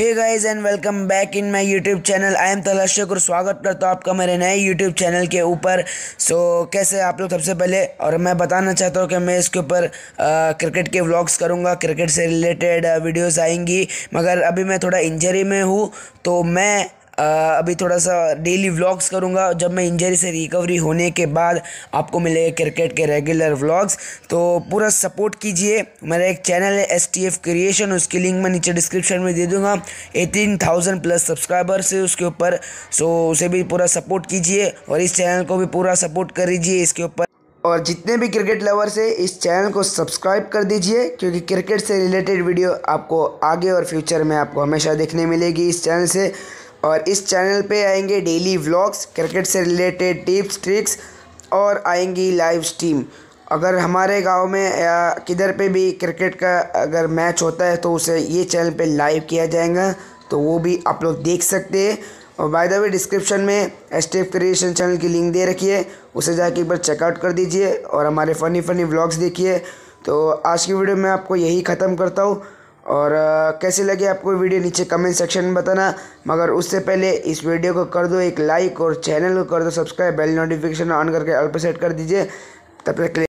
hey guys and welcome back in my YouTube channel I am Talash और स्वागत करता हूँ आपका मेरे नए यूट्यूब चैनल के ऊपर सो so, कैसे आप लोग सबसे पहले और मैं बताना चाहता हूँ कि मैं इसके ऊपर क्रिकेट के व्लॉग्स करूँगा क्रिकेट से रिलेटेड वीडियोस आएंगी मगर अभी मैं थोड़ा इंजरी में हूँ तो मैं अभी थोड़ा सा डेली व्लॉग्स करूँगा जब मैं इंजरी से रिकवरी होने के बाद आपको मिलेगा क्रिकेट के रेगुलर व्लॉग्स तो पूरा सपोर्ट कीजिए मेरा एक चैनल है एस टी एफ क्रिएशन उसकी लिंक मैं नीचे डिस्क्रिप्शन में दे दूँगा एटीन थाउजेंड प्लस सब्सक्राइबर्स है उसके ऊपर सो उसे भी पूरा सपोर्ट कीजिए और इस चैनल को भी पूरा सपोर्ट कर लीजिए इसके ऊपर और जितने भी क्रिकेट लवर्स है इस चैनल को सब्सक्राइब कर दीजिए क्योंकि क्रिकेट से रिलेटेड वीडियो आपको आगे और फ्यूचर में आपको हमेशा देखने मिलेगी इस चैनल से और इस चैनल पे आएंगे डेली व्लॉग्स क्रिकेट से रिलेटेड टिप्स ट्रिक्स और आएंगी लाइव स्ट्रीम अगर हमारे गांव में या किधर पे भी क्रिकेट का अगर मैच होता है तो उसे ये चैनल पे लाइव किया जाएगा तो वो भी आप लोग देख सकते हैं और बाय द वे डिस्क्रिप्शन में एस टी क्रिएशन चैनल की लिंक दे रखी है उसे जाके एक बार चेकआउट कर दीजिए और हमारे फ़नी फ़नी व्लॉग्स देखिए तो आज की वीडियो में आपको यही ख़त्म करता हूँ और कैसे लगे आपको वीडियो नीचे कमेंट सेक्शन में बताना मगर उससे पहले इस वीडियो को कर दो एक लाइक और चैनल को कर दो सब्सक्राइब बेल नोटिफिकेशन ऑन करके अल्प सेट कर दीजिए तब तक